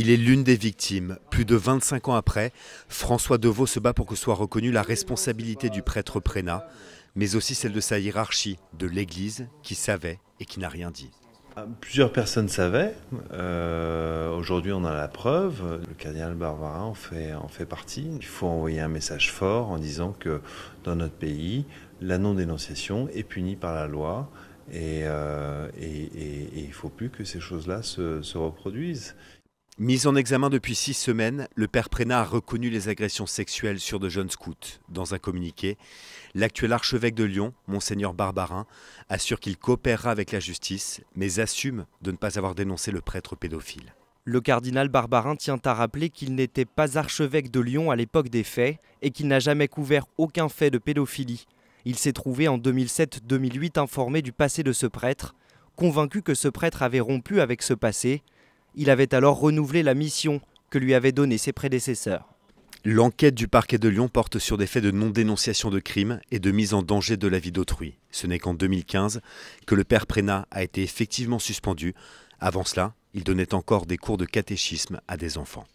Il est l'une des victimes. Plus de 25 ans après, François Deveau se bat pour que soit reconnue la responsabilité du prêtre Prénat, mais aussi celle de sa hiérarchie, de l'Église, qui savait et qui n'a rien dit. Ah, plusieurs personnes savaient. Euh, aujourd'hui, on a la preuve. Le cardinal Barbarin en fait, partie. Il faut envoyer un message fort en disant que dans notre pays, la non-dénonciation est punie par la loi et, euh, il ne faut plus que ces choses-là se reproduisent. Mis en examen depuis six semaines, le père Prénat a reconnu les agressions sexuelles sur de jeunes scouts. Dans un communiqué, l'actuel archevêque de Lyon, monseigneur Barbarin, assure qu'il coopérera avec la justice, mais assume de ne pas avoir dénoncé le prêtre pédophile. Le cardinal Barbarin tient à rappeler qu'il n'était pas archevêque de Lyon à l'époque des faits et qu'il n'a jamais couvert aucun fait de pédophilie. Il s'est trouvé en 2007-2008 informé du passé de ce prêtre, convaincu que ce prêtre avait rompu avec ce passé il avait alors renouvelé la mission que lui avaient donnée ses prédécesseurs. L'enquête du parquet de Lyon porte sur des faits de non-dénonciation de crimes et de mise en danger de la vie d'autrui. Ce n'est qu'en 2015 que le père Prénat a été effectivement suspendu. Avant cela, il donnait encore des cours de catéchisme à des enfants.